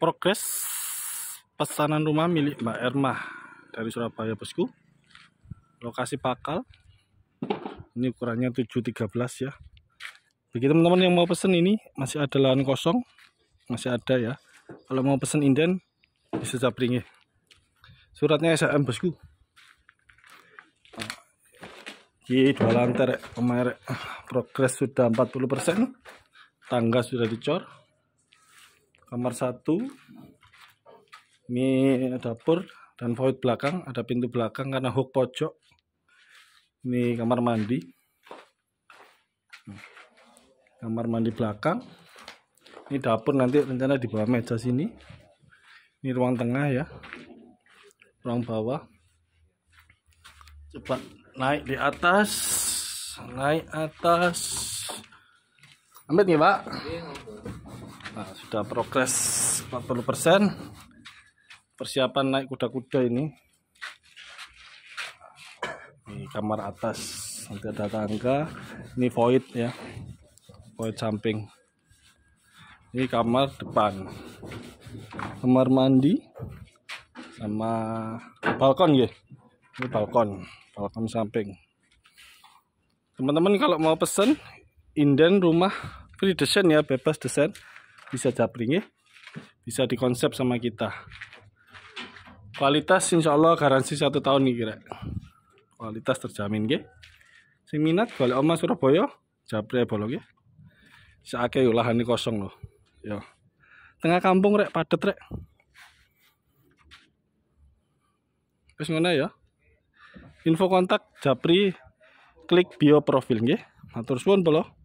progres pesanan rumah milik Mbak Erma dari Surabaya bosku lokasi Pakal ini ukurannya 713 ya bagi teman-teman yang mau pesen ini masih ada lahan kosong masih ada ya kalau mau pesen inden bisa capringe suratnya SM bosku Ki dua lantai pemerek progres sudah 40% tangga sudah dicor kamar satu ini dapur dan void belakang ada pintu belakang karena hook pojok ini kamar mandi kamar mandi belakang ini dapur nanti rencana di bawah meja sini ini ruang tengah ya ruang bawah Cepat naik di atas naik atas ambil nih pak nah, sudah progres 40% persiapan naik kuda-kuda ini di kamar atas nanti ada tangga ini void ya void samping ini kamar depan kamar mandi sama balkon ya ini balkon balkon samping teman-teman kalau mau pesen inden rumah free desain ya bebas desain bisa japring ya bisa dikonsep sama kita kualitas insya Allah garansi satu tahun nih kira kualitas terjamin ya sing minat boleh oma Surabaya Japri bolong ya seake lahan ini kosong loh ya tengah kampung rek padet rek terus mana ya info kontak japri klik bio profil nah terus suwun polo